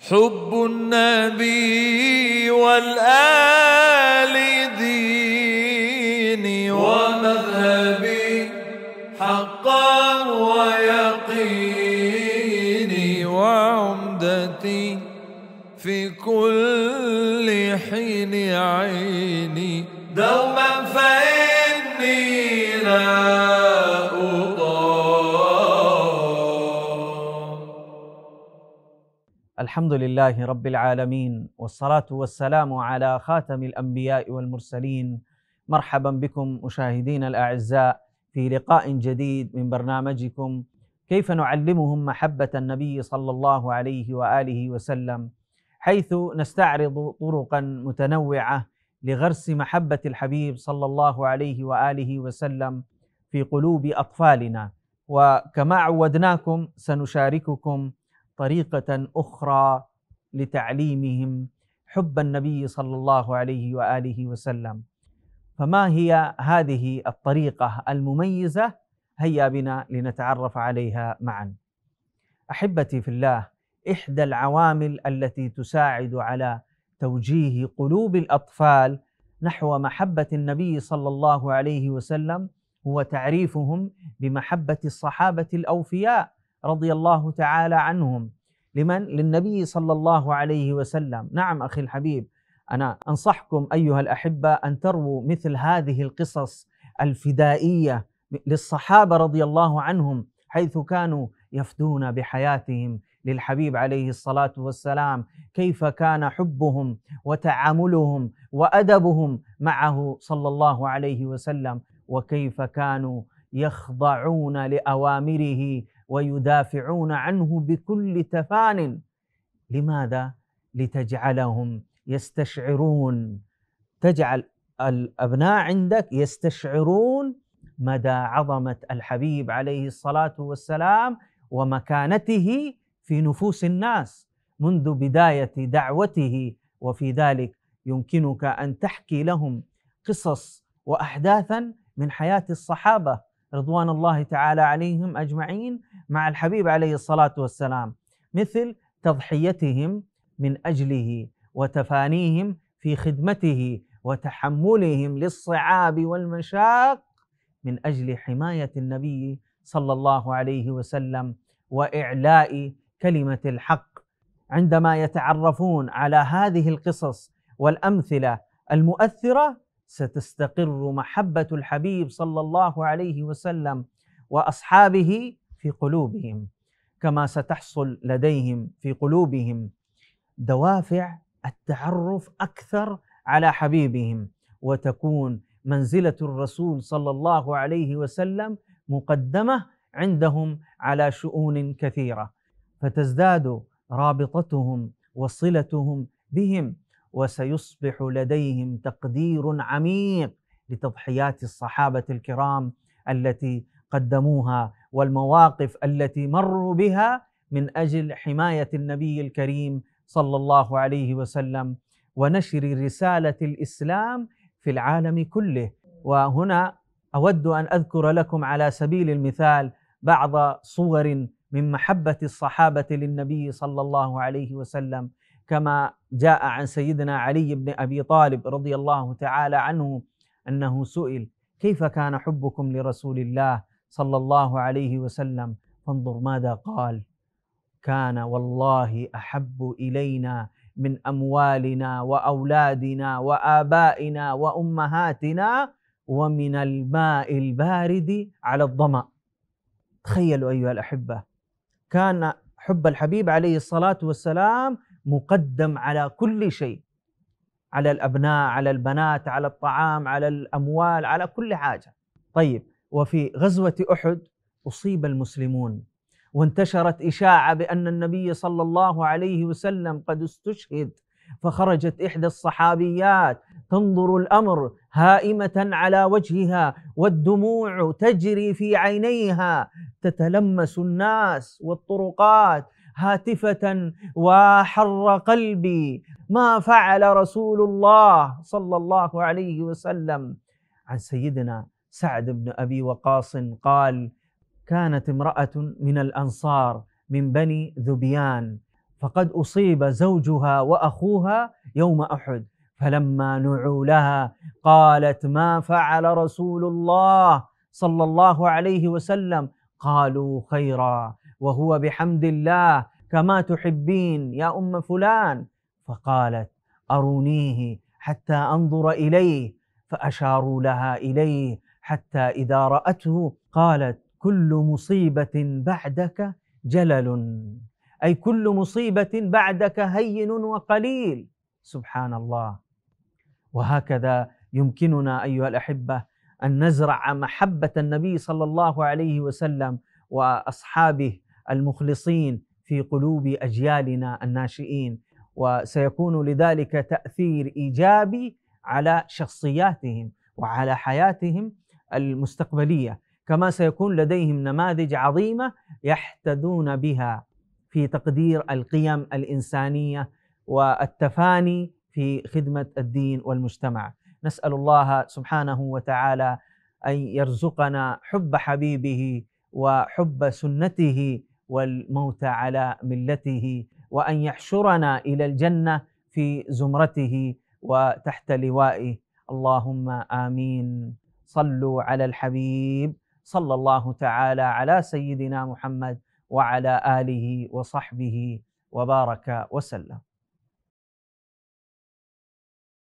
حب النبي والآل ديني ومذهبي حقا ويقينا الحمد لله رب العالمين والصلاة والسلام على خاتم الأنبياء والمرسلين مرحبا بكم مشاهدين الأعزاء في لقاء جديد من برنامجكم كيف نعلمهم محبة النبي صلى الله عليه وآله وسلم حيث نستعرض طرقا متنوعة لغرس محبة الحبيب صلى الله عليه وآله وسلم في قلوب أطفالنا وكما عودناكم سنشارككم طريقه اخرى لتعليمهم حب النبي صلى الله عليه واله وسلم فما هي هذه الطريقه المميزه هيا بنا لنتعرف عليها معا احبتي في الله احدى العوامل التي تساعد على توجيه قلوب الاطفال نحو محبه النبي صلى الله عليه وسلم هو تعريفهم بمحبه الصحابه الاوفياء رضي الله تعالى عنهم لمن؟ للنبي صلى الله عليه وسلم نعم أخي الحبيب أنا أنصحكم أيها الأحبة أن ترووا مثل هذه القصص الفدائية للصحابة رضي الله عنهم حيث كانوا يفدون بحياتهم للحبيب عليه الصلاة والسلام كيف كان حبهم وتعاملهم وأدبهم معه صلى الله عليه وسلم وكيف كانوا يخضعون لأوامره ويدافعون عنه بكل تفان لماذا لتجعلهم يستشعرون تجعل الابناء عندك يستشعرون مدى عظمه الحبيب عليه الصلاه والسلام ومكانته في نفوس الناس منذ بدايه دعوته وفي ذلك يمكنك ان تحكي لهم قصص واحداثا من حياه الصحابه رضوان الله تعالى عليهم اجمعين مع الحبيب عليه الصلاه والسلام مثل تضحيتهم من اجله وتفانيهم في خدمته وتحملهم للصعاب والمشاق من اجل حمايه النبي صلى الله عليه وسلم واعلاء كلمه الحق عندما يتعرفون على هذه القصص والامثله المؤثره ستستقر محبة الحبيب صلى الله عليه وسلم وأصحابه في قلوبهم كما ستحصل لديهم في قلوبهم دوافع التعرف أكثر على حبيبهم وتكون منزلة الرسول صلى الله عليه وسلم مقدمة عندهم على شؤون كثيرة فتزداد رابطتهم وصلتهم بهم وسيصبح لديهم تقدير عميق لتضحيات الصحابه الكرام التي قدموها والمواقف التي مروا بها من اجل حمايه النبي الكريم صلى الله عليه وسلم ونشر رساله الاسلام في العالم كله وهنا اود ان اذكر لكم على سبيل المثال بعض صور من محبه الصحابه للنبي صلى الله عليه وسلم كما جاء عن سيدنا علي بن ابي طالب رضي الله تعالى عنه انه سئل كيف كان حبكم لرسول الله صلى الله عليه وسلم فانظر ماذا قال كان والله احب الينا من اموالنا واولادنا وابائنا وامهاتنا ومن الماء البارد على الظما تخيلوا ايها الاحبه كان حب الحبيب عليه الصلاه والسلام مقدم على كل شيء على الابناء على البنات على الطعام على الاموال على كل حاجه طيب وفي غزوه احد اصيب المسلمون وانتشرت اشاعه بان النبي صلى الله عليه وسلم قد استشهد فخرجت احدى الصحابيات تنظر الامر هائمه على وجهها والدموع تجري في عينيها تتلمس الناس والطرقات هاتفه وحر قلبي ما فعل رسول الله صلى الله عليه وسلم عن سيدنا سعد بن ابي وقاص قال كانت امراه من الانصار من بني ذبيان فقد اصيب زوجها واخوها يوم احد فلما نعوا لها قالت ما فعل رسول الله صلى الله عليه وسلم قالوا خيرا وهو بحمد الله كما تحبين يا ام فلان فقالت ارونيه حتى انظر اليه فاشاروا لها اليه حتى اذا راته قالت كل مصيبه بعدك جلل اي كل مصيبه بعدك هين وقليل سبحان الله وهكذا يمكننا ايها الاحبه ان نزرع محبه النبي صلى الله عليه وسلم واصحابه المخلصين في قلوب اجيالنا الناشئين وسيكون لذلك تاثير ايجابي على شخصياتهم وعلى حياتهم المستقبليه كما سيكون لديهم نماذج عظيمه يحتدون بها في تقدير القيم الانسانيه والتفاني في خدمه الدين والمجتمع نسال الله سبحانه وتعالى ان يرزقنا حب حبيبه وحب سنته والموت على ملته وان يحشرنا الى الجنه في زمرته وتحت لوائه اللهم امين صلوا على الحبيب صلى الله تعالى على سيدنا محمد وعلى اله وصحبه وبارك وسلم